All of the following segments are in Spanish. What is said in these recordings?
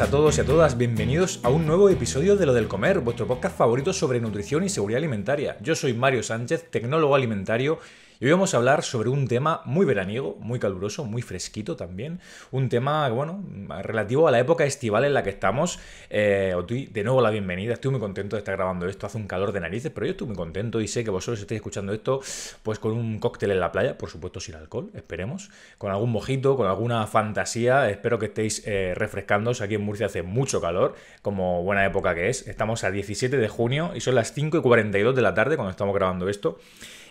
a todos y a todas, bienvenidos a un nuevo episodio de Lo del Comer, vuestro podcast favorito sobre nutrición y seguridad alimentaria. Yo soy Mario Sánchez, tecnólogo alimentario, y hoy vamos a hablar sobre un tema muy veraniego, muy caluroso, muy fresquito también. Un tema, bueno, relativo a la época estival en la que estamos. Eh, os doy de nuevo la bienvenida. Estoy muy contento de estar grabando esto. Hace un calor de narices, pero yo estoy muy contento y sé que vosotros estáis escuchando esto pues con un cóctel en la playa, por supuesto sin alcohol, esperemos. Con algún mojito, con alguna fantasía. Espero que estéis eh, Aquí en Murcia hace mucho calor, como buena época que es. Estamos a 17 de junio y son las 5 y 42 de la tarde cuando estamos grabando esto.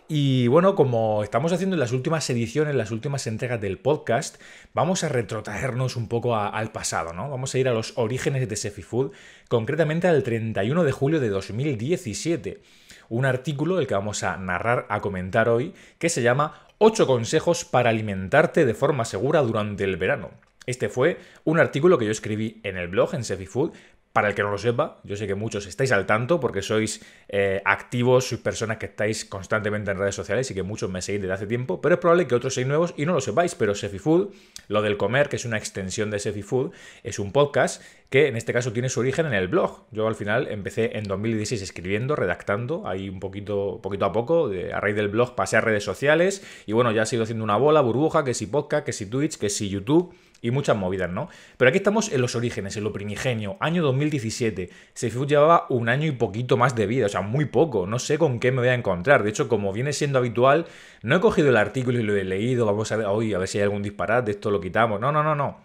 Y bueno, como estamos haciendo en las últimas ediciones, las últimas entregas del podcast, vamos a retrotraernos un poco al pasado, ¿no? Vamos a ir a los orígenes de Sefi Food, concretamente al 31 de julio de 2017. Un artículo, el que vamos a narrar, a comentar hoy, que se llama 8 consejos para alimentarte de forma segura durante el verano. Este fue un artículo que yo escribí en el blog, en Sefi Food, para el que no lo sepa, yo sé que muchos estáis al tanto porque sois eh, activos, sois personas que estáis constantemente en redes sociales y que muchos me seguís desde hace tiempo, pero es probable que otros seáis nuevos y no lo sepáis, pero Sefi Food, lo del comer, que es una extensión de Sefi Food, es un podcast que en este caso tiene su origen en el blog. Yo al final empecé en 2016 escribiendo, redactando, ahí un poquito, poquito a poco, a raíz del blog pasé a redes sociales y bueno, ya ha sido haciendo una bola, burbuja, que si podcast, que si Twitch, que si YouTube y muchas movidas, ¿no? Pero aquí estamos en los orígenes, en lo primigenio, año 2017. Seifu llevaba un año y poquito más de vida, o sea, muy poco, no sé con qué me voy a encontrar. De hecho, como viene siendo habitual, no he cogido el artículo y lo he leído, vamos a ver, hoy a ver si hay algún disparate, esto lo quitamos. No, no, no, no.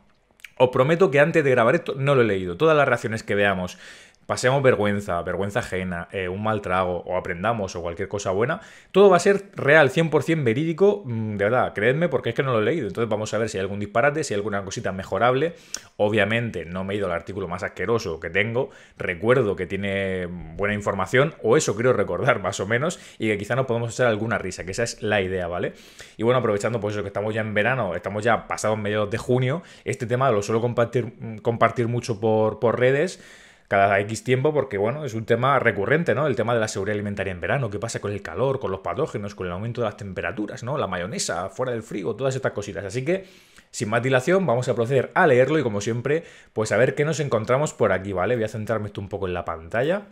Os prometo que antes de grabar esto no lo he leído. Todas las reacciones que veamos pasemos vergüenza, vergüenza ajena, eh, un mal trago, o aprendamos, o cualquier cosa buena, todo va a ser real, 100% verídico, mm, de verdad, creedme, porque es que no lo he leído. Entonces vamos a ver si hay algún disparate, si hay alguna cosita mejorable. Obviamente no me he ido al artículo más asqueroso que tengo, recuerdo que tiene buena información, o eso quiero recordar más o menos, y que quizá nos podemos echar alguna risa, que esa es la idea, ¿vale? Y bueno, aprovechando pues eso, que estamos ya en verano, estamos ya pasados mediados de junio, este tema lo suelo compartir, mm, compartir mucho por, por redes, cada X tiempo, porque bueno, es un tema recurrente, ¿no? El tema de la seguridad alimentaria en verano, qué pasa con el calor, con los patógenos, con el aumento de las temperaturas, ¿no? La mayonesa, fuera del frío, todas estas cositas. Así que, sin más dilación, vamos a proceder a leerlo y como siempre, pues a ver qué nos encontramos por aquí, ¿vale? Voy a centrarme esto un poco en la pantalla.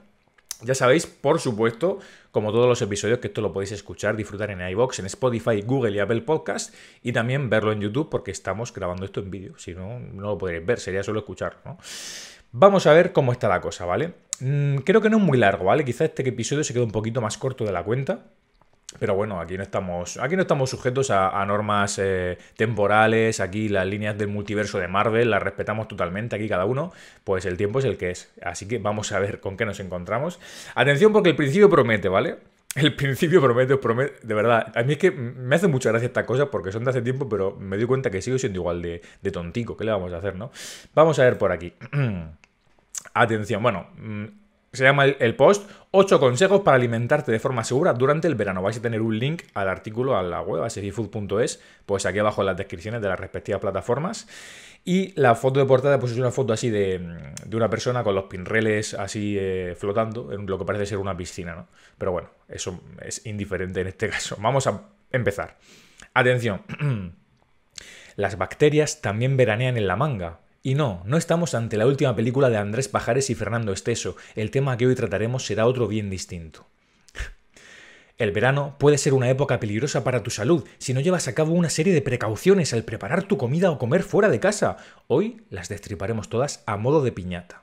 Ya sabéis, por supuesto, como todos los episodios, que esto lo podéis escuchar, disfrutar en iBox, en Spotify, Google y Apple Podcast, y también verlo en YouTube, porque estamos grabando esto en vídeo. Si no, no lo podréis ver, sería solo escuchar ¿no? Vamos a ver cómo está la cosa, ¿vale? Mm, creo que no es muy largo, ¿vale? Quizá este episodio se quede un poquito más corto de la cuenta. Pero bueno, aquí no estamos, aquí no estamos sujetos a, normas eh, temporales, aquí las líneas del multiverso de Marvel las respetamos totalmente, aquí cada uno, pues el tiempo es el que es. Así que vamos a ver con qué nos encontramos. Atención porque el principio promete, ¿vale? El principio promete, promete, de verdad. A mí es que me hace mucha gracia estas cosas porque son de hace tiempo, pero me doy cuenta que sigo siendo igual de, de tontico. ¿Qué le vamos a hacer, no? Vamos a ver por aquí. Atención, bueno, mm, se llama el, post 8 consejos para alimentarte de forma segura durante el verano. Vais a tener un link al artículo a la web, a serifood.es, pues aquí abajo en las descripciones de las respectivas plataformas. Y la foto de portada, pues es una foto así de, mm, una persona con los pinreles así eh, flotando en lo que parece ser una piscina, ¿no? Pero bueno, eso es indiferente en este caso. Vamos a empezar. Atención. Las bacterias también veranean en la manga. Y no, no estamos ante la última película de Andrés Pajares y Fernando Esteso. El tema que hoy trataremos será otro bien distinto. El verano puede ser una época peligrosa para tu salud si no llevas a cabo una serie de precauciones al preparar tu comida o comer fuera de casa. Hoy las destriparemos todas a modo de piñata.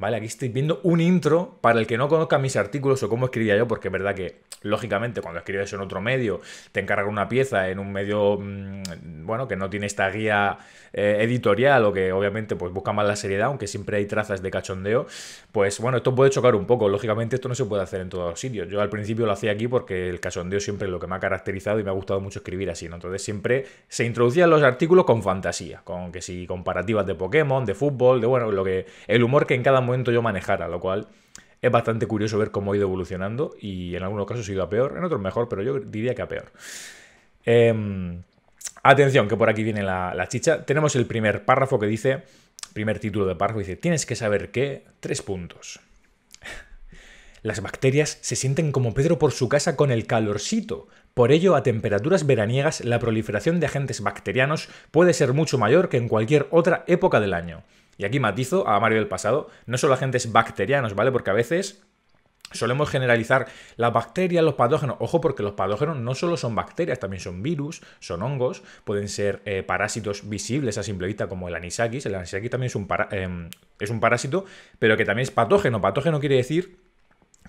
Vale, aquí estoy viendo un intro para el que no conozca mis artículos o cómo escribía yo, porque es verdad que, lógicamente, cuando escribes en otro medio, te encargan una pieza en un medio, mm, bueno, que no tiene esta guía eh, editorial o que obviamente pues busca más la seriedad, aunque siempre hay trazas de cachondeo, pues bueno, esto puede chocar un poco. Lógicamente, esto no se puede hacer en todos los sitios. Yo al principio lo hacía aquí porque el cachondeo siempre es lo que me ha caracterizado y me ha gustado mucho escribir así, ¿no? Entonces siempre se introducían los artículos con fantasía, con que si comparativas de Pokémon, de fútbol, de bueno, lo que el humor que en cada momento yo manejara, lo cual es bastante curioso ver cómo ha ido evolucionando y en algunos casos ha ido a peor, en otros mejor, pero yo diría que a peor. Em, atención, que por aquí viene la, chicha. Tenemos el primer párrafo que dice, primer título de párrafo, dice, tienes que saber qué tres puntos. Las bacterias se sienten como Pedro por su casa con el calorcito. Por ello, a temperaturas veraniegas, la proliferación de agentes bacterianos puede ser mucho mayor que en cualquier otra época del año. Y aquí matizo a Mario del pasado, no solo agentes bacterianos, ¿vale? Porque a veces Solemos generalizar las bacterias, los patógenos. Ojo, porque los patógenos no solo son bacterias, también son virus, son hongos, pueden ser eh, parásitos visibles a simple vista, como el anisakis. El anisakis también es un, em, es un parásito, pero que también es patógeno. Patógeno quiere decir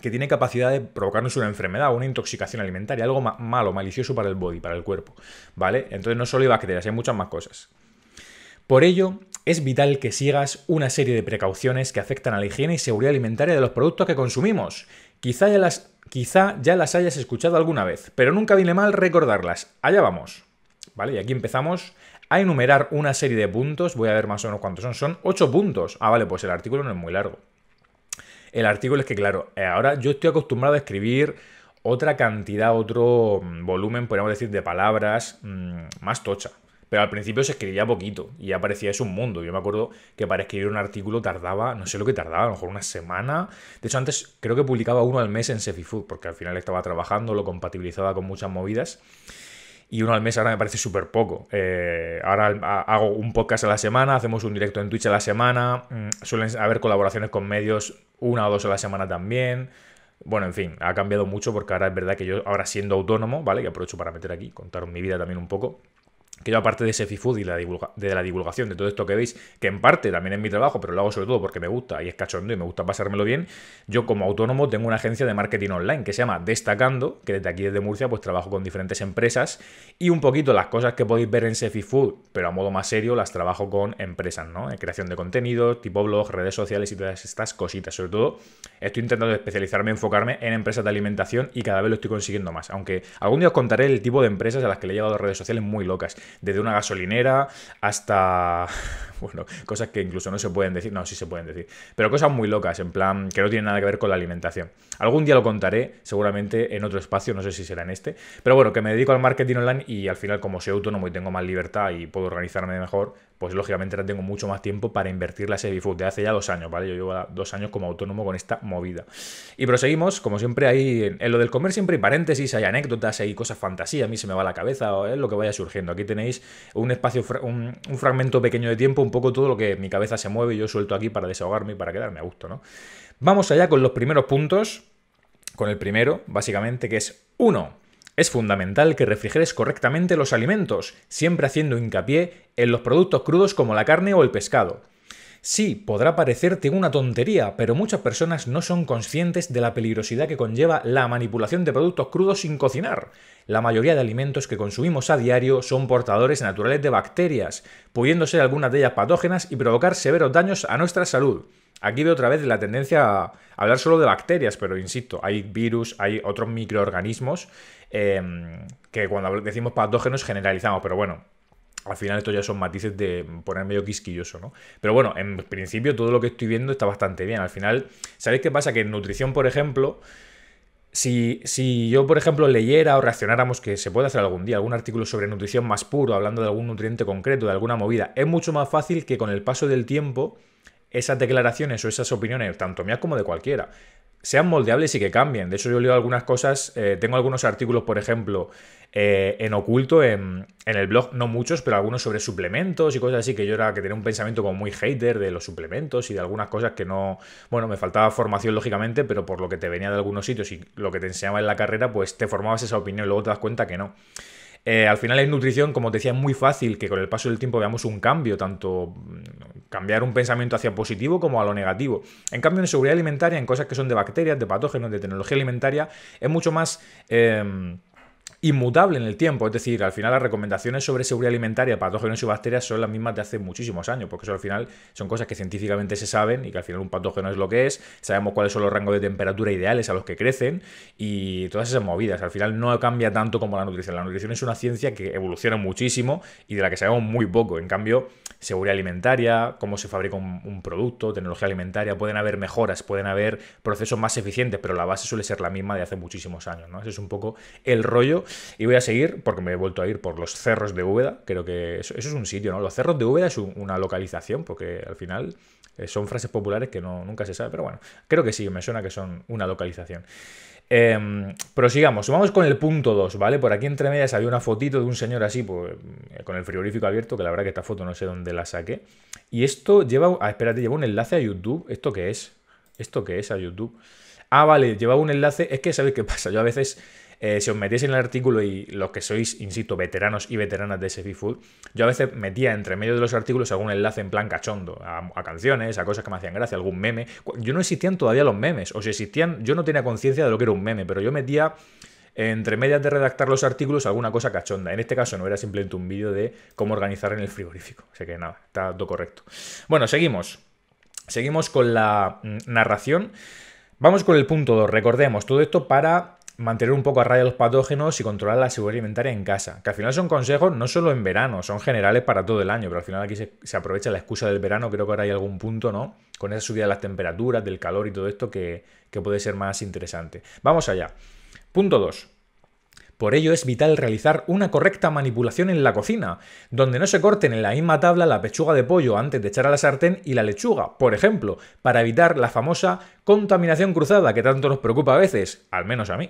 que tiene capacidad de provocarnos una enfermedad o una intoxicación alimentaria, algo malo, malicioso para el body, para el cuerpo. ¿Vale? Entonces no solo hay bacterias, hay muchas más cosas. Por ello, es vital que sigas una serie de precauciones que afectan a la higiene y seguridad alimentaria de los productos que consumimos. Quizá ya las, ya las hayas escuchado alguna vez, pero nunca viene mal recordarlas. Allá vamos. ¿Vale? Y aquí empezamos a enumerar una serie de puntos. Voy a ver más o menos cuántos son. Son ocho puntos. Ah, vale, pues el artículo no es muy largo. El artículo es que, claro, eh, ahora yo estoy acostumbrado a escribir otra cantidad, otro mm, volumen, podríamos decir, de palabras mm, más tocha. Pero al principio se escribía poquito y ya parecía es un mundo. Yo me acuerdo que para escribir un artículo tardaba, no sé lo que tardaba, a lo mejor una semana. De hecho, antes creo que publicaba uno al mes en Food, porque al final estaba trabajando, lo compatibilizaba con muchas movidas. Y uno al mes ahora me parece súper poco. Eh, ahora hago un podcast a la semana, hacemos un directo en Twitch a la semana, mm, suelen haber colaboraciones con medios una o dos a la semana también. Bueno, en fin, ha cambiado mucho porque ahora es verdad que yo, ahora siendo autónomo, ¿vale? Que aprovecho para meter aquí, contaros mi vida también un poco que yo aparte de ese Food y de la divulgación de todo esto que veis, que en parte también es mi trabajo, pero lo hago sobre todo porque me gusta y es cachondo y me gusta pasármelo bien, yo como autónomo tengo una agencia de marketing online que se llama Destacando, que desde aquí desde Murcia pues trabajo con diferentes empresas y un poquito las cosas que podéis ver en Food pero a modo más serio las trabajo con empresas, ¿no? En eh, creación de contenido, tipo blog, redes sociales y todas estas cositas. Sobre todo estoy intentando especializarme, enfocarme en empresas de alimentación y cada vez lo estoy consiguiendo más, aunque algún día os contaré el tipo de empresas a las que le he llevado redes sociales muy locas desde una gasolinera hasta, bueno, cosas que incluso no se pueden decir, no, sí se pueden decir, pero cosas muy locas, en plan, que no tienen nada que ver con la alimentación. Algún día lo contaré, seguramente en otro espacio, no sé si será en este, pero bueno, que me dedico al marketing online y al final como soy autónomo y tengo más libertad y puedo organizarme mejor, pues lógicamente ahora tengo mucho más tiempo para invertir la Food de hace ya dos años, ¿vale? Yo llevo dos años como autónomo con esta movida. Y proseguimos, como siempre, ahí en, lo del comer siempre hay paréntesis, hay anécdotas, hay cosas fantasía, a mí se me va la cabeza, o es lo que vaya surgiendo. Aquí tenéis un espacio, un, un fragmento pequeño de tiempo, un poco todo lo que mi cabeza se mueve y yo suelto aquí para desahogarme y para quedarme a gusto, ¿no? Vamos allá con los primeros puntos, con el primero, básicamente, que es uno es fundamental que refrigeres correctamente los alimentos, siempre haciendo hincapié en los productos crudos como la carne o el pescado. Sí, podrá parecerte una tontería, pero muchas personas no son conscientes de la peligrosidad que conlleva la manipulación de productos crudos sin cocinar. La mayoría de alimentos que consumimos a diario son portadores naturales de bacterias, pudiendo ser algunas de ellas patógenas y provocar severos daños a nuestra salud. Aquí veo otra vez la tendencia a hablar solo de bacterias, pero insisto, hay virus, hay otros microorganismos eh, que cuando decimos patógenos generalizamos, pero bueno, al final esto ya son matices de poner medio quisquilloso, ¿no? Pero bueno, en principio todo lo que estoy viendo está bastante bien. Al final, ¿sabéis qué pasa? Que en nutrición, por ejemplo, si, si, yo, por ejemplo, leyera o reaccionáramos, que se puede hacer algún día, algún artículo sobre nutrición más puro, hablando de algún nutriente concreto, de alguna movida, es mucho más fácil que con el paso del tiempo esas declaraciones o esas opiniones, tanto mías como de cualquiera, sean moldeables y que cambien. De eso yo leo algunas cosas, eh, tengo algunos artículos, por ejemplo, eh, en oculto, en, en, el blog, no muchos, pero algunos sobre suplementos y cosas así, que yo era que tenía un pensamiento como muy hater de los suplementos y de algunas cosas que no, bueno, me faltaba formación lógicamente, pero por lo que te venía de algunos sitios y lo que te enseñaba en la carrera, pues te formabas esa opinión y luego te das cuenta que no. Eh, al final en nutrición, como te decía, es muy fácil que con el paso del tiempo veamos un cambio, tanto mm, cambiar un pensamiento hacia positivo como a lo negativo. En cambio, en seguridad alimentaria, en cosas que son de bacterias, de patógenos, de tecnología alimentaria, es mucho más... Em, inmutable en el tiempo. Es decir, al final las recomendaciones sobre seguridad alimentaria patógenos y bacterias son las mismas de hace muchísimos años, porque eso al final son cosas que científicamente se saben y que al final un patógeno es lo que es, sabemos cuáles son los rangos de temperatura ideales a los que crecen y todas esas movidas. Al final no cambia tanto como la nutrición. La nutrición es una ciencia que evoluciona muchísimo y de la que sabemos muy poco. En cambio, seguridad alimentaria, cómo se fabrica un, producto, tecnología alimentaria, pueden haber mejoras, pueden haber procesos más eficientes, pero la base suele ser la misma de hace muchísimos años. Ese es un poco el rollo y voy a seguir, porque me he vuelto a ir por los cerros de Úbeda, creo que eso, es un sitio, ¿no? Los cerros de Úbeda es una localización, porque al final eh, son frases populares que no, nunca se sabe, pero bueno, creo que sí, me suena que son una localización. Em, prosigamos, vamos con el punto 2, ¿vale? Por aquí entre medias había una fotito de un señor así, pues, eh, con el frigorífico abierto, que la verdad que esta foto no sé dónde la saqué. Y esto lleva, ah, espérate, lleva un enlace a YouTube. ¿Esto qué es? ¿Esto qué es a YouTube? Ah, vale, lleva un enlace. Es que, ¿sabéis qué pasa? Yo a veces eh, si os metéis en el artículo y los que sois, insisto, veteranos y veteranas de ese Food, yo a veces metía entre medio de los artículos algún enlace en plan cachondo, a, a, canciones, a cosas que me hacían gracia, algún meme. Yo no existían todavía los memes, o si existían, yo no tenía conciencia de lo que era un meme, pero yo metía entre medias de redactar los artículos alguna cosa cachonda. En este caso no era simplemente un vídeo de cómo organizar en el frigorífico. Así que nada, está todo correcto. Bueno, seguimos. Seguimos con la mm, narración. Vamos con el punto 2. Recordemos, todo esto para mantener un poco a raya los patógenos y controlar la seguridad alimentaria en casa. Que al final son consejos no solo en verano, son generales para todo el año, pero al final aquí se, aprovecha la excusa del verano, creo que ahora hay algún punto, ¿no? Con esa subida de las temperaturas, del calor y todo esto que, que puede ser más interesante. Vamos allá. Punto 2. Por ello es vital realizar una correcta manipulación en la cocina, donde no se corten en la misma tabla la pechuga de pollo antes de echar a la sartén y la lechuga, por ejemplo, para evitar la famosa contaminación cruzada que tanto nos preocupa a veces, al menos a mí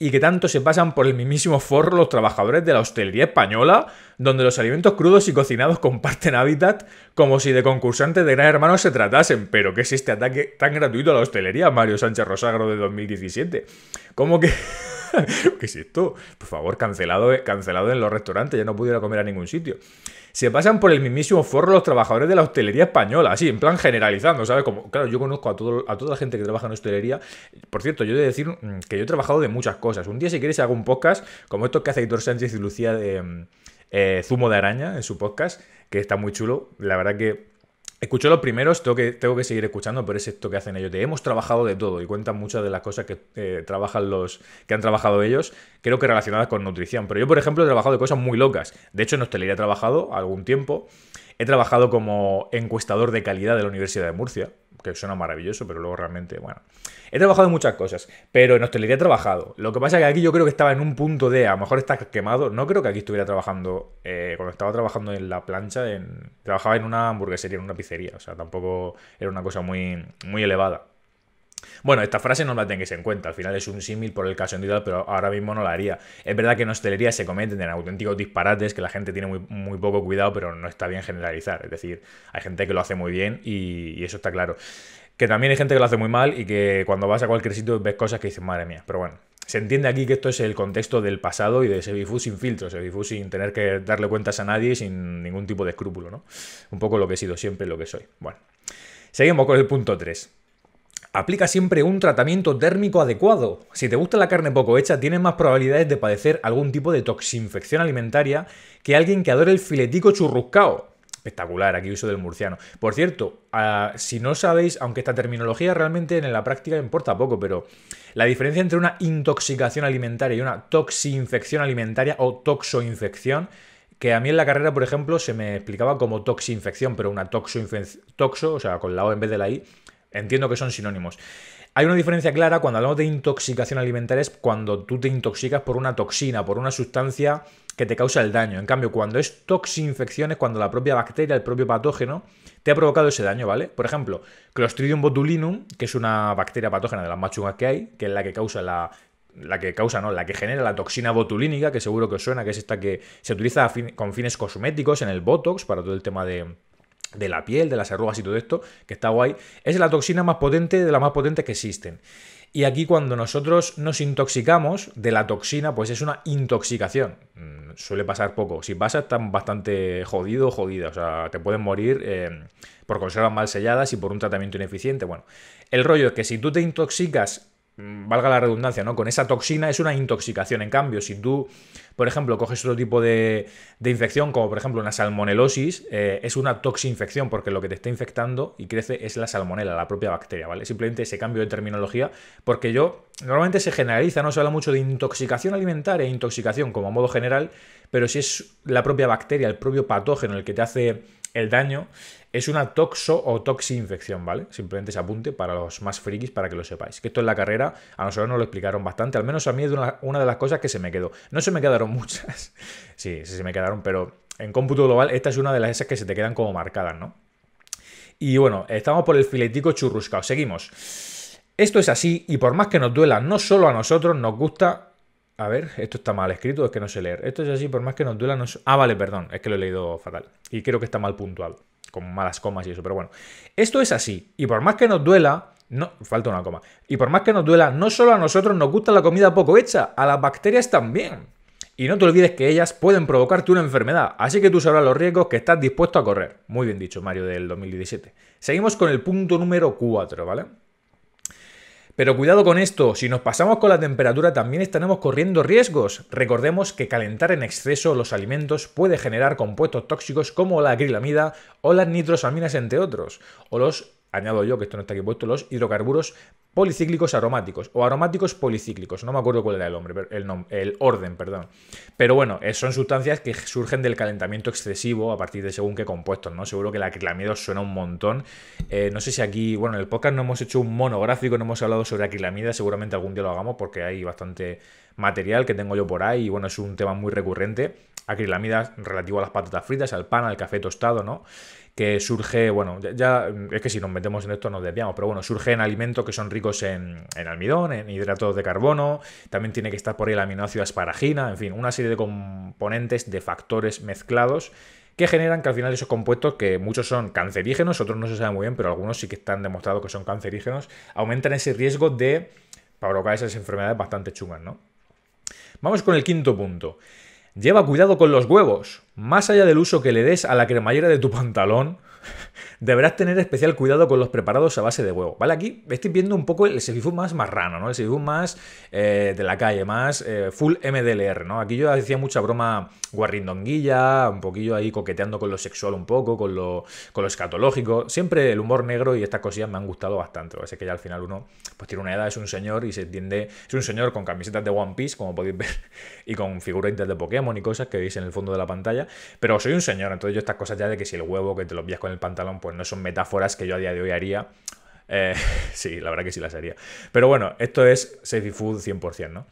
y que tanto se pasan por el mismísimo forro los trabajadores de la hostelería española, donde los alimentos crudos y cocinados comparten hábitat como si de concursantes de Gran Hermano se tratasen. Pero ¿qué es este ataque tan gratuito a la hostelería, Mario Sánchez Rosagro de 2017? ¿Cómo que... ¿Qué es esto? Por favor, cancelado, cancelado en los restaurantes, ya no pudiera comer a ningún sitio. Se pasan por el mismísimo forro los trabajadores de la hostelería española, así, en plan generalizando, ¿sabes? Como, claro, yo conozco a, todo, toda la gente que trabaja en hostelería. Por cierto, yo he de decir mm, que yo he trabajado de muchas cosas. Un día, si quieres, hago un podcast como esto que hace Héctor Sánchez y Lucía de mm, eh, Zumo de Araña en su podcast, que está muy chulo. La verdad que Escucho los primeros, tengo que, tengo que seguir escuchando, pero es esto que hacen ellos. hemos trabajado de todo y cuentan muchas de las cosas que eh, trabajan los. que han trabajado ellos, creo que relacionadas con nutrición. Pero yo, por ejemplo, he trabajado de cosas muy locas. De hecho, en hostelería he trabajado algún tiempo. He trabajado como encuestador de calidad de la Universidad de Murcia que suena maravilloso, pero luego realmente, bueno. He trabajado en muchas cosas, pero en hostelería he trabajado. Lo que pasa es que aquí yo creo que estaba en un punto de, a lo mejor está quemado, no creo que aquí estuviera trabajando, eh, cuando estaba trabajando en la plancha, en, trabajaba en una hamburguesería, en una pizzería, o sea, tampoco era una cosa muy, muy elevada. Bueno, esta frase no la tengáis en cuenta, al final es un símil por el caso individual, pero ahora mismo no la haría. Es verdad que en hostelería se cometen auténticos disparates que la gente tiene muy, poco cuidado, pero no está bien generalizar. Es decir, hay gente que lo hace muy bien y, eso está claro. Que también hay gente que lo hace muy mal y que cuando vas a cualquier sitio ves cosas que dices, madre mía, pero bueno, se entiende aquí que esto es el contexto del pasado y de Sevifú sin filtros, Sevifú sin tener que darle cuentas a nadie, sin ningún tipo de escrúpulo, ¿no? Un poco lo que he sido siempre, lo que soy. Bueno, seguimos con el punto 3. Aplica siempre un tratamiento térmico adecuado. Si te gusta la carne poco hecha, tienes más probabilidades de padecer algún tipo de toxinfección alimentaria que alguien que adore el filetico churruscao. Espectacular, aquí uso del murciano. Por cierto, ah, si no sabéis, aunque esta terminología realmente en la práctica importa poco, pero la diferencia entre una intoxicación alimentaria y una toxinfección alimentaria o toxoinfección que a mí en la carrera, por ejemplo, se me explicaba como toxinfección, pero una toxo, toxo, o sea, con la O en vez de la I, Entiendo que son sinónimos. Hay una diferencia clara cuando hablamos de intoxicación alimentaria, es cuando tú te intoxicas por una toxina, por una sustancia que te causa el daño. En cambio, cuando es toxinfección, es cuando la propia bacteria, el propio patógeno, te ha provocado ese daño, ¿vale? Por ejemplo, Clostridium botulinum, que es una bacteria patógena de las machugas que hay, que es la que causa la la que causa, no, la que genera la toxina botulínica, que seguro que os suena, que es esta que se utiliza con fines cosméticos en el Botox para todo el tema de, de la piel, de las arrugas y todo esto, que está guay, es la toxina más potente de las más potentes que existen. Y aquí cuando nosotros nos intoxicamos de la toxina, pues es una intoxicación. Mm, suele pasar poco. Si pasa, están bastante jodido o jodida. O sea, te pueden morir eh, por conservas mal selladas y por un tratamiento ineficiente. Bueno, el rollo es que si tú te intoxicas Mm, valga la redundancia, ¿no? Con esa toxina es una intoxicación. En cambio, si tú, por ejemplo, coges otro tipo de, infección, como por ejemplo una salmonelosis, eh, es una toxinfección porque lo que te está infectando y crece es la salmonela, la propia bacteria, ¿vale? Simplemente ese cambio de terminología, porque yo, normalmente se generaliza, no se habla mucho de intoxicación alimentaria e intoxicación como modo general, pero si es la propia bacteria, el propio patógeno el que te hace el daño, es una toxo o infección, ¿vale? Simplemente se apunte para los más frikis para que lo sepáis. Que esto es la carrera a nosotros nos lo explicaron bastante, al menos a mí es una, de las cosas que se me quedó. No se me quedaron muchas, sí, sí se me quedaron, pero en cómputo global esta es una de las esas que se te quedan como marcadas, ¿no? Y bueno, estamos por el filetico churruscado. Seguimos. Esto es así y por más que nos duela, no solo a nosotros nos gusta a ver, esto está mal escrito, es que no sé leer. Esto es así, por más que nos duela, no... Ah, vale, perdón, es que lo he leído fatal. Y creo que está mal puntual con malas comas y eso, pero bueno, esto es así. Y por más que nos duela, no, falta una coma. Y por más que nos duela, no solo a nosotros nos gusta la comida poco hecha, a las bacterias también. Y no te olvides que ellas pueden provocarte una enfermedad, así que tú sabrás los riesgos que estás dispuesto a correr. Muy bien dicho, Mario del 2017. Seguimos con el punto número 4, ¿vale? Pero cuidado con esto, si nos pasamos con la temperatura también estaremos corriendo riesgos. Recordemos que calentar en exceso los alimentos puede generar compuestos tóxicos como la acrilamida o las nitrosaminas entre otros, o los añado yo que esto no está aquí puesto, los hidrocarburos policíclicos aromáticos o aromáticos policíclicos. No me acuerdo cuál era el, nombre, el, el orden, perdón. Pero bueno, eh, son sustancias que surgen del calentamiento excesivo a partir de según qué compuestos, ¿no? Seguro que la acrilamida os suena un montón. Eh, no sé si aquí, bueno, en el podcast no hemos hecho un monográfico, no hemos hablado sobre acrilamida, seguramente algún día lo hagamos porque hay bastante material que tengo yo por ahí y bueno, es un tema muy recurrente. Acrilamida relativo a las patatas fritas, al pan, al café tostado, ¿no? que surge, bueno, ya, mm, es que si nos metemos en esto nos desviamos, pero bueno, surge en alimentos que son ricos en, almidón, en hidratos de carbono, también tiene que estar por ahí el aminoácido asparagina, en fin, una serie de componentes, de factores mezclados que generan que al final esos compuestos, que muchos son cancerígenos, otros no se sabe muy bien, pero algunos sí que están demostrados que son cancerígenos, aumentan ese riesgo de provocar esas enfermedades bastante chungas, ¿no? Vamos con el quinto punto. Lleva cuidado con los huevos. Más allá del uso que le des a la cremallera de tu pantalón, deberás tener especial cuidado con los preparados a base de huevo, ¿vale? Aquí estoy viendo un poco el Seifun más marrano, ¿no? El Seifun más eh, de la calle, más eh, full MDLR, ¿no? Aquí yo hacía mucha broma guarrindonguilla, un poquillo ahí coqueteando con lo sexual un poco, con lo, con lo escatológico. Siempre el humor negro y estas cosillas me han gustado bastante. Lo que que ya al final uno pues tiene una edad, es un señor y se entiende... Es un señor con camisetas de One Piece, como podéis ver, y con figuritas de Pokémon y cosas que veis en el fondo de la pantalla. Pero soy un señor, entonces yo estas cosas ya de que si el huevo, que te lo envías con el pantalón, pues no son metáforas que yo a día de hoy haría. Eh, sí, la verdad que sí las haría. Pero bueno, esto es Safety Food 100%, ¿no?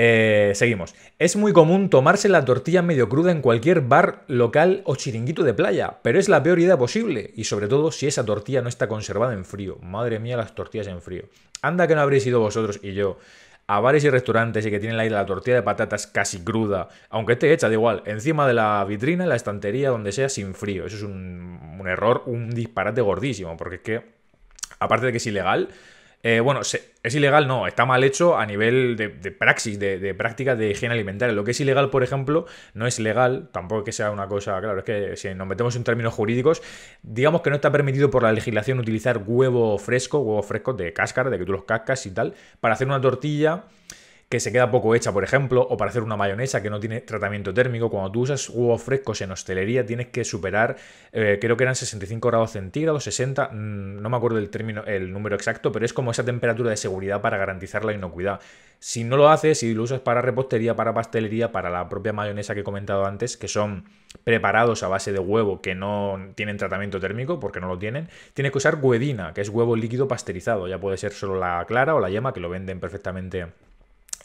Eh, seguimos. Es muy común tomarse la tortilla medio cruda en cualquier bar local o chiringuito de playa, pero es la peor idea posible, y sobre todo si esa tortilla no está conservada en frío. Madre mía, las tortillas en frío. Anda que no habréis ido vosotros y yo a bares y restaurantes y que tienen ahí la tortilla de patatas casi cruda, aunque esté hecha de igual, encima de la vitrina, en la estantería, donde sea, sin frío. Eso es un, un error, un disparate gordísimo, porque es que, aparte de que es ilegal, eh, bueno, es ilegal, no, está mal hecho a nivel de, praxis, de, de higiene alimentaria. Lo que es ilegal, por ejemplo, no es legal, tampoco que sea una cosa, claro, es que si nos metemos en términos jurídicos, digamos que no está permitido por la legislación utilizar huevo fresco, huevo fresco de cáscara, de que tú los cascas y tal, para hacer una tortilla que se queda poco hecha, por ejemplo, o para hacer una mayonesa que no tiene tratamiento térmico. Cuando tú usas huevos frescos en hostelería tienes que superar, eh, creo que eran 65 grados centígrados, 60, mm, no me acuerdo el término, el número exacto, pero es como esa temperatura de seguridad para garantizar la inocuidad. Si no lo haces, si lo usas para repostería, para pastelería, para la propia mayonesa que he comentado antes, que son preparados a base de huevo que no tienen tratamiento térmico, porque no lo tienen, tienes que usar guedina, que es huevo líquido pasteurizado. Ya puede ser solo la clara o la yema, que lo venden perfectamente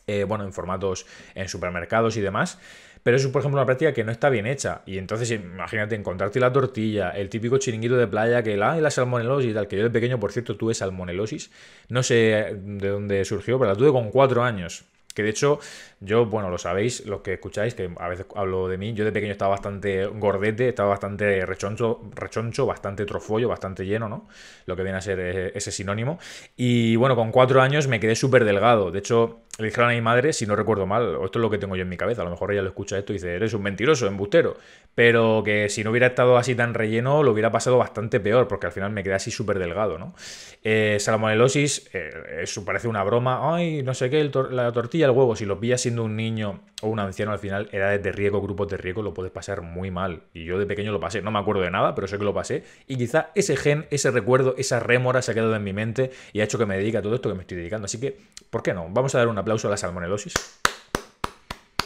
eh, bueno, en formatos en supermercados y demás. Pero eso es, por ejemplo, una práctica que no está bien hecha. Y entonces, imagínate, encontrarte la tortilla, el típico chiringuito de playa que la, y la salmonelosis y tal, que yo de pequeño, por cierto, tuve salmonelosis. No sé de dónde surgió, pero la tuve con cuatro años. Que de hecho, yo, bueno, lo sabéis, los que escucháis, que a veces hablo de mí, yo de pequeño estaba bastante gordete, estaba bastante rechoncho, rechoncho bastante trofollo, bastante lleno, ¿no? Lo que viene a ser e-, ese sinónimo. Y bueno, con cuatro años me quedé súper delgado. De hecho, le dijeron a mi madre, si no recuerdo mal, o esto es lo que tengo yo en mi cabeza, a lo mejor ella lo escucha esto y dice, eres un mentiroso, embustero. Pero que si no hubiera estado así tan relleno, lo hubiera pasado bastante peor, porque al final me quedé así súper delgado, ¿no? Eh, eh eso parece una broma, ay, no sé qué, la tortilla, el huevo, si los pillas sin un niño o un anciano al final, edades de riesgo, grupos de riesgo, lo puedes pasar muy mal. Y yo de pequeño lo pasé, no me acuerdo de nada, pero sé que lo pasé. Y quizá ese gen, ese recuerdo, esa rémora se ha quedado en mi mente y ha hecho que me dedique a todo esto que me estoy dedicando. Así que, ¿por qué no? Vamos a dar un aplauso a la salmonelosis.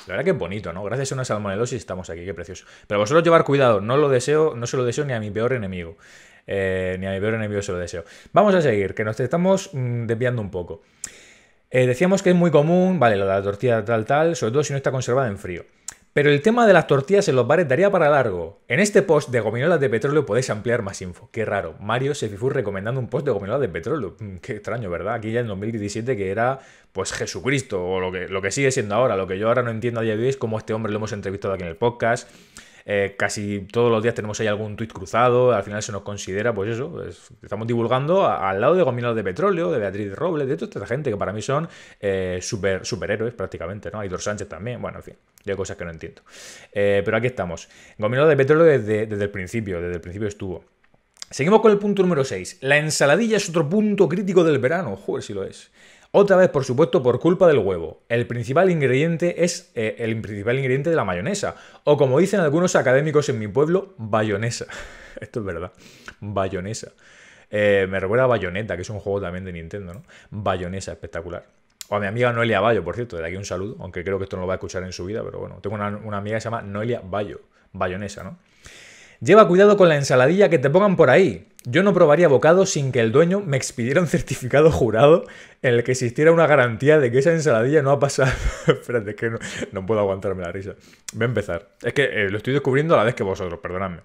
La verdad que es bonito, ¿no? Gracias a una salmonelosis estamos aquí, qué precioso. Pero vosotros llevar cuidado, no lo deseo, no se lo deseo ni a mi peor enemigo. Eh, ni a mi peor enemigo se lo deseo. Vamos a seguir, que nos estamos mm, desviando un poco. Eh, decíamos que es muy común, vale, la tortilla tal, tal, sobre todo si no está conservada en frío. Pero el tema de las tortillas en los bares daría para largo. En este post de gominolas de petróleo podéis ampliar más info. Qué raro. Mario fue recomendando un post de gominolas de petróleo. Mm, qué extraño, ¿verdad? Aquí ya en 2017 que era, pues, Jesucristo, o lo que, lo que sigue siendo ahora. Lo que yo ahora no entiendo a día de hoy es cómo este hombre lo hemos entrevistado aquí en el podcast. Eh, casi todos los días tenemos ahí algún tuit cruzado, al final se nos considera, pues eso, estamos divulgando al lado de Gominado de Petróleo, de Beatriz Robles, de toda esta gente que para mí son eh, super, superhéroes prácticamente, ¿no? Sánchez también, bueno, en fin, hay cosas que no entiendo. Eh, pero aquí estamos. Gominado de Petróleo desde, desde el principio, desde el principio estuvo. Seguimos con el punto número 6. La ensaladilla es otro punto crítico del verano. Joder, si lo es. Otra vez, por supuesto, por culpa del huevo. El principal ingrediente es eh, el principal ingrediente de la mayonesa. O como dicen algunos académicos en mi pueblo, bayonesa. Esto es verdad. Bayonesa. Eh, me recuerda a Bayonetta, que es un juego también de Nintendo, ¿no? Bayonesa, espectacular. O a mi amiga Noelia Bayo, por cierto, de aquí un saludo, aunque creo que esto no lo va a escuchar en su vida, pero bueno. Tengo una, una amiga que se llama Noelia Bayo, bayonesa, ¿no? Lleva cuidado con la ensaladilla que te pongan por ahí. Yo no probaría bocado sin que el dueño me expidiera un certificado jurado en el que existiera una garantía de que esa ensaladilla no ha pasado. Espérate, es que no, puedo aguantarme la risa. Voy a empezar. Es que eh, lo estoy descubriendo a la vez que vosotros, perdonadme.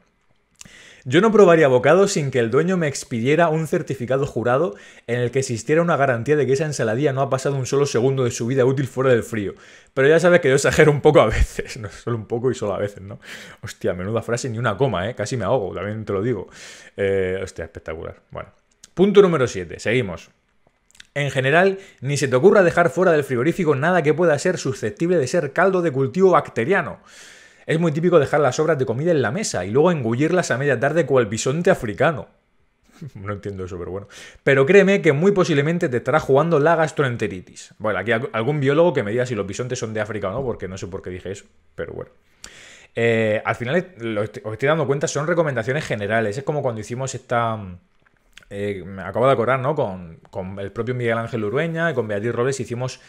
Yo no probaría bocado sin que el dueño me expidiera un certificado jurado en el que existiera una garantía de que esa ensaladilla no ha pasado un solo segundo de su vida útil fuera del frío. Pero ya sabes que yo exagero un poco a veces, no solo un poco y solo a veces, ¿no? Hostia, menuda frase, ni una coma, ¿eh? Casi me ahogo, también te lo digo. Eh, hostia, espectacular. Bueno. Punto número 7, seguimos. En general, ni se te ocurra dejar fuera del frigorífico nada que pueda ser susceptible de ser caldo de cultivo bacteriano. Es muy típico dejar las sobras de comida en la mesa y luego engullirlas a media tarde el bisonte africano. no entiendo eso, pero bueno. Pero créeme que muy posiblemente te estará jugando la gastroenteritis. Bueno, aquí algún biólogo que me diga si los bisontes son de África o no, porque no sé por qué dije eso, pero bueno. Eh, al final, lo os estoy dando cuenta, son recomendaciones generales. Es como cuando hicimos esta... Eh, me acabo de acordar, ¿no? Con, con el propio Miguel Ángel Urueña y con Beatriz Robles hicimos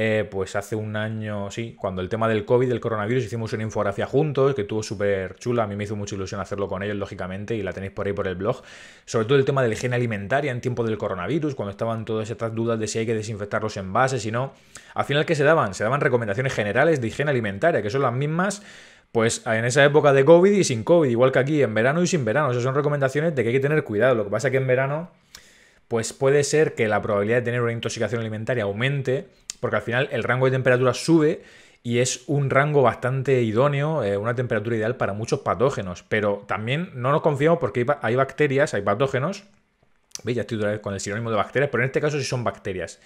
eh, pues hace un año, sí, cuando el tema del COVID, del coronavirus, hicimos una infografía juntos, que estuvo súper chula, a mí me hizo mucha ilusión hacerlo con ellos, lógicamente, y la tenéis por ahí por el blog, sobre todo el tema de la higiene alimentaria en tiempo del coronavirus, cuando estaban todas estas dudas de si hay que desinfectar los envases si no. Al final, ¿qué se daban? Se daban recomendaciones generales de higiene alimentaria, que son las mismas pues en esa época de COVID y sin COVID, igual que aquí, en verano y sin verano. Esas son recomendaciones de que hay que tener cuidado. Lo que pasa es que en verano pues puede ser que la probabilidad de tener una intoxicación alimentaria aumente, porque al final el rango de temperatura sube y es un rango bastante idóneo, eh, una temperatura ideal para muchos patógenos, pero también no nos confiamos porque hay bacterias, hay patógenos ¿Veis? Ya estoy otra vez con el sinónimo de bacterias, pero en este caso sí son bacterias.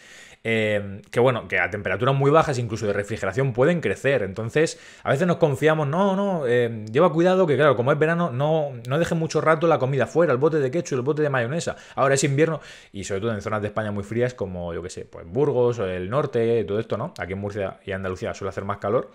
Em, que bueno, que a temperaturas muy bajas, incluso de refrigeración, pueden crecer. Entonces, a veces nos confiamos, no, no, em, lleva cuidado que, claro, como es verano, no, no deje mucho rato la comida fuera, el bote de ketchup, el bote de mayonesa. Ahora es invierno y sobre todo en zonas de España muy frías como, yo que sé, pues Burgos, o el norte, todo esto, ¿no? Aquí en Murcia y Andalucía suele hacer más calor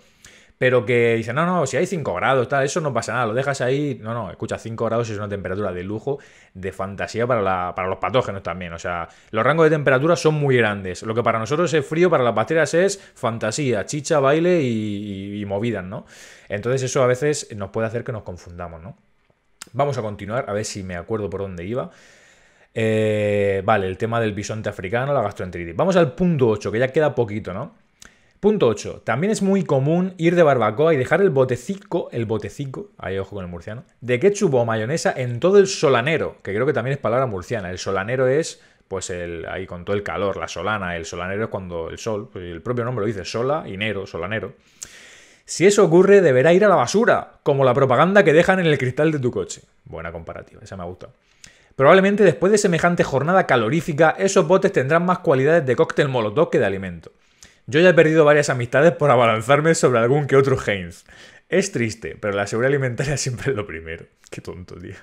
pero que dice no, no, si hay 5 grados, tal, eso no pasa nada, lo dejas ahí, no, no, escucha, 5 grados es una temperatura de lujo, de fantasía para, la, para los patógenos también, o sea, los rangos de temperatura son muy grandes, lo que para nosotros es frío, para las bacterias es fantasía, chicha, baile y, movidas, ¿no? Entonces eso a veces nos puede hacer que nos confundamos, ¿no? Vamos a continuar, a ver si me acuerdo por dónde iba. Eh, vale, el tema del bisonte africano, la gastroenteritis. Vamos al punto 8, que ya queda poquito, ¿no? Punto 8. También es muy común ir de barbacoa y dejar el botecico, el botecico, ahí ojo con el murciano, de ketchup o mayonesa en todo el solanero, que creo que también es palabra murciana. El solanero es, pues, el, ahí con todo el calor, la solana. El solanero es cuando el sol, pues, el propio nombre lo dice, sola y solanero. Si eso ocurre, deberá ir a la basura, como la propaganda que dejan en el cristal de tu coche. Buena comparativa, esa me ha gustado. Probablemente después de semejante jornada calorífica, esos botes tendrán más cualidades de cóctel molotov que de alimento. Yo ya he perdido varias amistades por abalanzarme sobre algún que otro Heinz. Es triste, pero la seguridad alimentaria siempre es lo primero. Qué tonto, tío.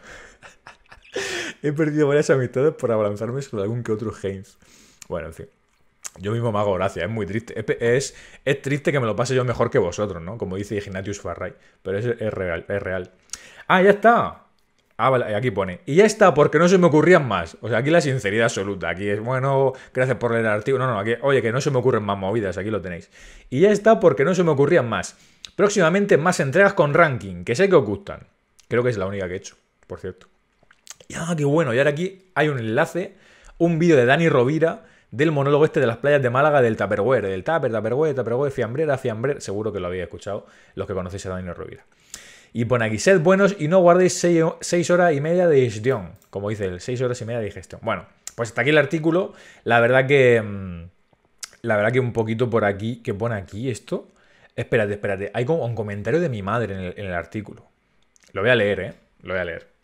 he perdido varias amistades por abalanzarme sobre algún que otro Heinz. Bueno, en fin. Yo mismo me hago gracia, es muy triste. Es, triste que me lo pase yo mejor que vosotros, ¿no? Como dice Ignatius Farray. Pero es real, es real. ¡Ah, ya está! Ah, vale, aquí pone. Y ya está, porque no se me ocurrían más. O sea, aquí la sinceridad absoluta. Aquí es, bueno, gracias por leer el artículo. No, no, aquí, oye, que no se me ocurren más movidas, aquí lo tenéis. Y ya está, porque no se me ocurrían más. Próximamente más entregas con ranking, que sé que os gustan. Creo que es la única que he hecho, por cierto. Y ah, qué bueno, y ahora aquí hay un enlace, un vídeo de Dani Rovira del monólogo este de las playas de Málaga del Tupperware, del Tupper, Tupperware, Tupperware, Fiambrera, Fiambrera, seguro que lo habéis escuchado los que conocéis a Dani Rovira. Y pone aquí, sed buenos y no guardéis 6 horas y media de digestión. Como dice él, 6 horas y media de digestión. Bueno, pues está aquí el artículo. La verdad que... Mm, la verdad que un poquito por aquí, que pone aquí esto. Espérate, espérate. Hay un comentario de mi madre en el, en el artículo. Lo voy a leer, ¿eh? Lo voy a leer.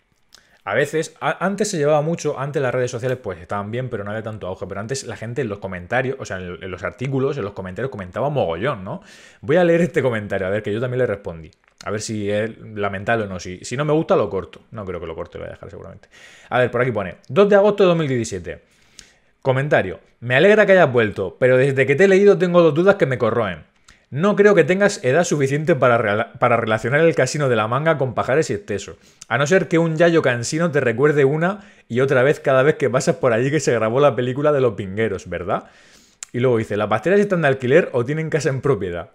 A veces, antes se llevaba mucho, antes las redes sociales pues estaban bien, pero no había tanto auge, pero antes la gente en los comentarios, o sea, en, los artículos, en los comentarios comentaba mogollón, ¿no? Voy a leer este comentario, a ver, que yo también le respondí. A ver si es lamentable o no. Si, si no me gusta, lo corto. No creo que lo corte, lo voy a dejar seguramente. A ver, por aquí pone, 2 de agosto de 2017. Comentario. Me alegra que hayas vuelto, pero desde que te he leído tengo dos dudas que me corroen. No creo que tengas edad suficiente para, para relacionar el casino de la manga con pajares y excesos. A no ser que un yayo cansino te recuerde una y otra vez cada vez que pasas por allí que se grabó la película de los pingueros, ¿verdad? Y luego dice, ¿las pastelas están de alquiler o tienen casa en propiedad?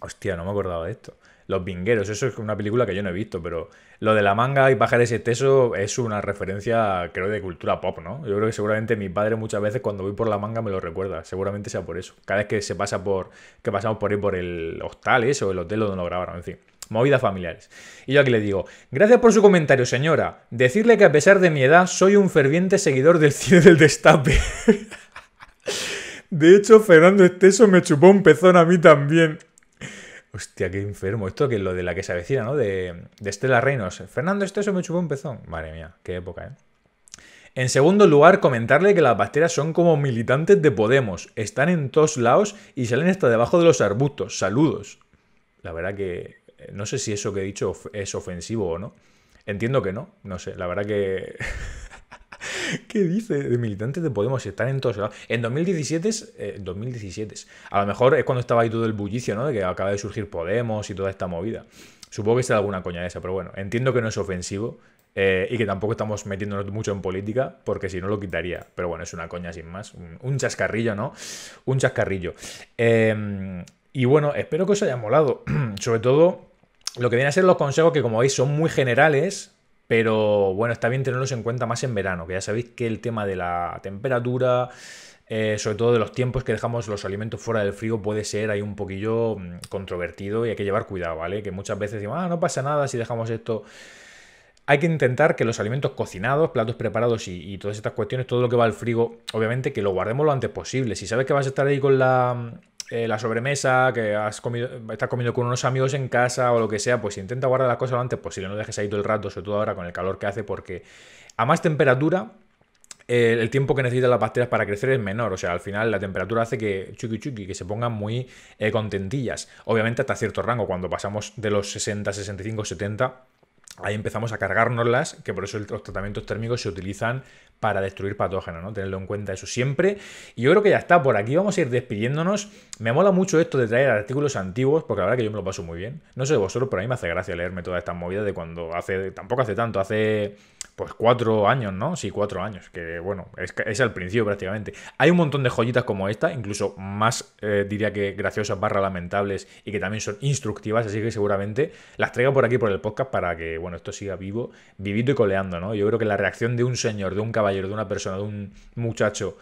Hostia, no me acordaba de esto. Los Vingueros, eso es una película que yo no he visto, pero lo de la manga y pájaros y teso este, es una referencia, creo, de cultura pop, ¿no? Yo creo que seguramente mi padre muchas veces cuando voy por la manga me lo recuerda, seguramente sea por eso. Cada vez que se pasa por, que pasamos por ir por el hostal, eso, el hotel donde lo grabaron, en fin. Movidas familiares. Y yo aquí le digo, gracias por su comentario, señora. Decirle que a pesar de mi edad, soy un ferviente seguidor del cine del destape. De hecho, Fernando Esteso me chupó un pezón a mí también. Hostia, qué enfermo. Esto que lo de la que se avecina, ¿no? De, de Estela Reinos. Fernando este eso me chupó un pezón. Madre mía, qué época, ¿eh? En segundo lugar, comentarle que las pasteras son como militantes de Podemos. Están en todos lados y salen hasta debajo de los arbustos. Saludos. La verdad que eh, no sé si eso que he dicho es ofensivo o no. Entiendo que no. No sé, la verdad que... ¿Qué dice? De militantes de Podemos están en todos lados. En 2017, 2017, eh, a lo mejor es cuando estaba ahí todo el bullicio, ¿no? De que acaba de surgir Podemos y toda esta movida. Supongo que será alguna coña esa, pero bueno, entiendo que no es ofensivo eh, y que tampoco estamos metiéndonos mucho en política, porque si no lo quitaría. Pero bueno, es una coña sin más. Un, chascarrillo, ¿no? Un chascarrillo. Em, y bueno, espero que os haya molado. Sobre todo lo que viene a ser los consejos que, como veis, son muy generales, pero bueno, está bien tenerlos en cuenta más en verano, que ya sabéis que el tema de la temperatura, eh, sobre todo de los tiempos que dejamos los alimentos fuera del frío, puede ser ahí un poquillo mm, controvertido y hay que llevar cuidado, ¿vale? Que muchas veces decimos, ah, no pasa nada si dejamos esto. Hay que intentar que los alimentos cocinados, platos preparados y, todas estas cuestiones, todo lo que va al frío, obviamente que lo guardemos lo antes posible. Si sabes que vas a estar ahí con la eh, la sobremesa, que has comido, estás comiendo con unos amigos en casa o lo que sea, pues intenta guardar las cosas lo antes posible, no dejes ahí todo el rato, sobre todo ahora con el calor que hace, porque a más temperatura el tiempo que necesitan las bacterias para crecer es menor. O sea, al final la temperatura hace que chuki chuki, que se pongan muy eh, contentillas. Obviamente hasta cierto rango, cuando pasamos de los 60, 65, 70 ahí empezamos a cargárnoslas, que por eso los tratamientos térmicos se utilizan para destruir patógenos, ¿no? Tenerlo en cuenta eso siempre. Y yo creo que ya está, por aquí vamos a ir despidiéndonos. Me mola mucho esto de traer artículos antiguos, porque la verdad que yo me lo paso muy bien. No sé de vosotros, pero a mí me hace gracia leerme todas estas movidas de cuando hace, tampoco hace tanto, hace pues cuatro años, ¿no? Sí, cuatro años, que bueno, es, es al principio prácticamente. Hay un montón de joyitas como esta, incluso más, eh, diría que graciosas barra lamentables y que también son instructivas, así que seguramente las traigo por aquí por el podcast para que, bueno, esto siga vivo, vivido y coleando, ¿no? Yo creo que la reacción de un señor, de un caballero, de una persona, de un muchacho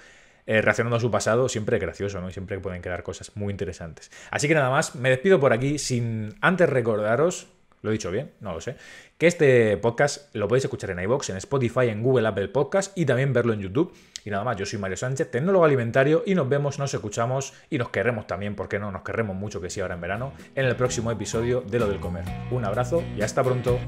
eh, reaccionando a su pasado, siempre es gracioso, ¿no? Y siempre pueden quedar cosas muy interesantes. Así que nada más, me despido por aquí sin antes recordaros lo he dicho bien, no lo sé. Que este podcast lo podéis escuchar en iBox, en Spotify, en Google Apple Podcast y también verlo en YouTube. Y nada más, yo soy Mario Sánchez, tecnólogo alimentario y nos vemos, nos escuchamos y nos querremos también, porque no, nos querremos mucho que sí ahora en verano, en el próximo episodio de Lo del Comer. Un abrazo y hasta pronto.